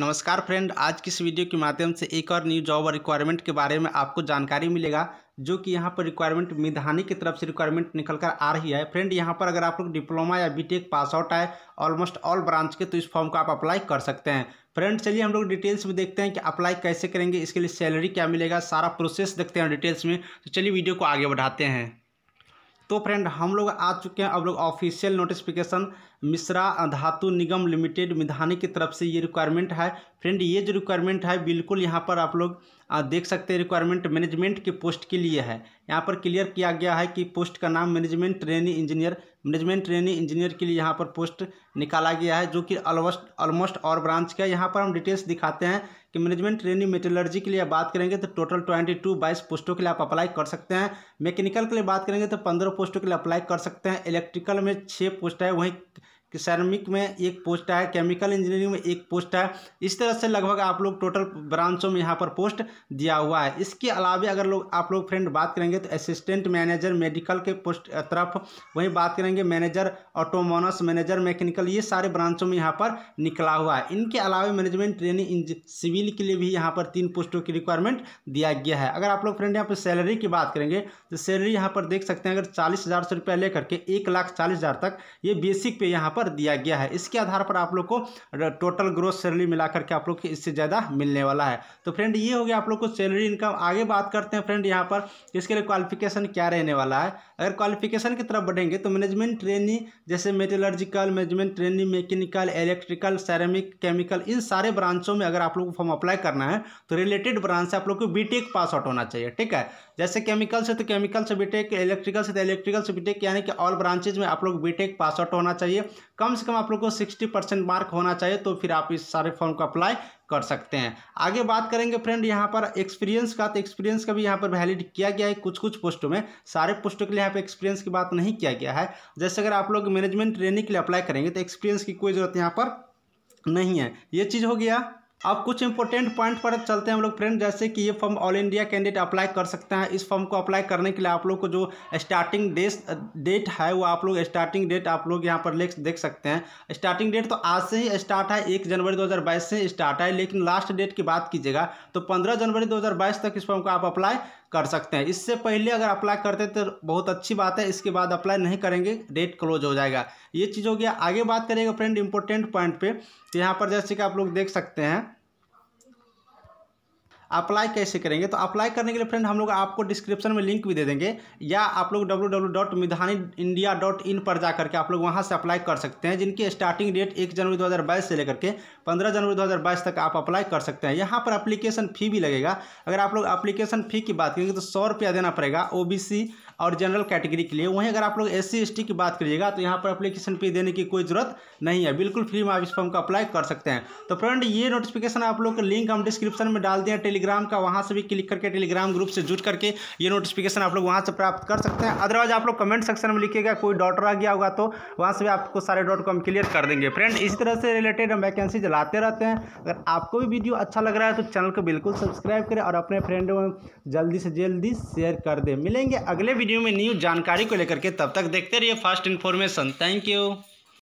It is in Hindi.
नमस्कार फ्रेंड आज की इस वीडियो के माध्यम से एक और न्यू जॉब और रिक्वायरमेंट के बारे में आपको जानकारी मिलेगा जो कि यहाँ पर रिक्वायरमेंट मिधानी की तरफ से रिक्वायरमेंट निकल कर आ रही है फ्रेंड यहाँ पर अगर आप लोग डिप्लोमा या बीटेक पास आउट आए ऑलमोस्ट ऑल ब्रांच के तो इस फॉर्म को आप अप्लाई कर सकते हैं फ्रेंड चलिए हम लोग डिटेल्स में देखते हैं कि अप्लाई कैसे करेंगे इसके लिए सैलरी क्या मिलेगा सारा प्रोसेस देखते हैं डिटेल्स में तो चलिए वीडियो को आगे बढ़ाते हैं तो फ्रेंड हम लोग आ चुके हैं अब लोग ऑफिशियल नोटिफिकेशन मिश्रा धातु निगम लिमिटेड मिधानी की तरफ से ये रिक्वायरमेंट है फ्रेंड ये जो रिक्वायरमेंट है बिल्कुल यहाँ पर आप लोग देख सकते हैं रिक्वायरमेंट मैनेजमेंट के पोस्ट के लिए है यहाँ पर क्लियर किया गया है कि पोस्ट का नाम management training engineer management training engineer के लिए यहाँ पर पोस्ट निकाला गया है जो कि ऑलमोस्ट ऑलमोस्ट और ब्रांच का यहाँ पर हम डिटेल्स दिखाते हैं कि मैनेजमेंट ट्रेनिंग मेटलर्जी के लिए बात करेंगे तो टोटल ट्वेंटी टू बाईस पोस्टों के लिए आप अप्लाई कर सकते हैं मैकेनिकल के लिए बात करेंगे तो पंद्रह पोस्टों के लिए अप्लाई कर सकते हैं इलेक्ट्रिकल में छः पोस्ट है वहीं कि सैरमिक में एक पोस्ट है केमिकल इंजीनियरिंग में एक पोस्ट है इस तरह से लगभग आप लोग टोटल ब्रांचों में यहाँ पर पोस्ट दिया हुआ है इसके अलावे अगर लोग आप लोग फ्रेंड बात करेंगे तो असिस्टेंट मैनेजर मेडिकल के पोस्ट तरफ वहीं बात करेंगे मैनेजर ऑटोमोनस मैनेजर मैकेनिकल ये सारे ब्रांचों में यहाँ पर निकला हुआ है इनके अलावा मैनेजमेंट ट्रेनिंग सिविल के लिए भी यहाँ पर तीन पोस्टों की रिक्वायरमेंट दिया गया है अगर आप लोग फ्रेंड यहाँ पर सैलरी की बात करेंगे तो सैलरी यहाँ पर देख सकते हैं अगर चालीस हज़ार से रुपया लेकर के एक लाख चालीस हज़ार तक ये बेसिक पे यहाँ पर दिया गया है इसके आधार पर आप लोग को टोटल ग्रोथ सैलरी मिलाकर के आप लोग इससे ज़्यादा मिलने वाला है तो फ्रेंड ये हो गया आप लोग को सैलरी इनकम आगे बात करते हैं फ्रेंड यहाँ पर इसके लिए क्वालिफिकेशन क्या रहने वाला है अगर क्वालिफिकेशन की तरफ बढ़ेंगे तो मैनेजमेंट ट्रेनिंग जैसे metallurgical management training mechanical electrical ceramic chemical इन सारे ब्रांचों में अगर आप लोग को फॉर्म अप्लाई करना है तो रिलेटेड ब्रांच से आप लोग को बीटेक पास आउट होना चाहिए ठीक है जैसे केमिकल से तो केमिकल से बीटेक इलेक्ट्रिकल e से तो इलेक्ट्रिकल से बीटेक e यानी कि ऑल ब्रांचेज में आप लोग बीटेक पास आउट होना चाहिए कम से कम आप लोग को सिक्सटी परसेंट मार्क होना चाहिए तो फिर आप इस सारे फॉर्म को अप्लाई कर सकते हैं आगे बात करेंगे फ्रेंड यहाँ पर एक्सपीरियंस का तो एक्सपीरियंस का भी यहाँ पर वैलिड किया गया है कुछ कुछ पोस्टों में सारे पोस्टों के लिए यहाँ पर एक्सपीरियंस की बात नहीं किया गया है जैसे अगर आप लोग मैनेजमेंट ट्रेनिंग के लिए अप्लाई करेंगे तो एक्सपीरियंस की कोई ज़रूरत यहाँ पर नहीं है ये चीज़ हो गया अब कुछ इंपॉर्टेंट पॉइंट पर चलते हैं हम लोग फ्रेंड जैसे कि ये form all India candidate apply कर सकते हैं इस फॉर्म को अप्लाई करने के लिए आप लोग को जो स्टार्टिंग डे डेट है वो आप लोग स्टार्टिंग डेट आप लोग यहाँ पर ले देख सकते हैं स्टार्टिंग डेट तो आज से ही स्टार्ट है एक जनवरी दो से स्टार्ट है लेकिन लास्ट डेट की बात कीजिएगा तो पंद्रह जनवरी दो तक इस फॉर्म को आप अप्लाई कर सकते हैं इससे पहले अगर अप्लाई करते तो बहुत अच्छी बात है इसके बाद अप्लाई नहीं करेंगे डेट क्लोज हो जाएगा ये चीज़ हो गया आगे बात करेंगे फ्रेंड इंपॉर्टेंट पॉइंट पे तो यहाँ पर जैसे कि आप लोग देख सकते हैं अप्लाई कैसे करेंगे तो अप्लाई करने के लिए फ्रेंड हम लोग आपको डिस्क्रिप्शन में लिंक भी दे देंगे या आप लोग W W dot Midhani India dot in पर जा करके आप लोग वहाँ से अप्लाई कर सकते हैं जिनकी स्टार्टिंग डेट एक जनवरी दो से लेकर के पंद्रह जनवरी दो तक आप अप्लाई कर सकते हैं यहाँ पर अप्लीकेशन फ़ी भी लगेगा अगर आप लोग अप्लीकेशन फ़ी की बात करेंगे तो सौ रुपया देना पड़ेगा ओ और जनरल कैटेगरी के लिए वहीं अगर आप लोग एस सी की बात करिएगा तो यहाँ पर अप्लीकेशन फ़ी देने की कोई ज़रूरत नहीं है बिल्कुल फ्री में आप इस फॉर्म को अप्लाई कर सकते हैं तो फ्रेंड ये नोटिफिकेशन आप लोग का लिंक हम डिस्क्रिप्शन में डाल दें टेली टेलीग्राम का वहाँ से भी क्लिक करके टेलीग्राम ग्रुप से जुट करके ये नोटिफिकेशन आप लोग वहाँ से प्राप्त कर सकते हैं अदरवाइज आप लोग कमेंट सेक्शन में लिखिएगा कोई डॉट रह गया होगा तो वहाँ से भी आपको सारे डॉट को हम क्लियर कर देंगे फ्रेंड इसी तरह से रिलेटेड हम वैकेंसी जलाते रहते हैं अगर आपको भी वीडियो अच्छा लग रहा है तो चैनल को बिल्कुल सब्सक्राइब करें और अपने फ्रेंडों में जल्दी से जल्दी शेयर कर दें मिलेंगे अगले वीडियो में न्यू जानकारी को लेकर के तब तक देखते रहिए फास्ट इन्फॉर्मेशन थैंक यू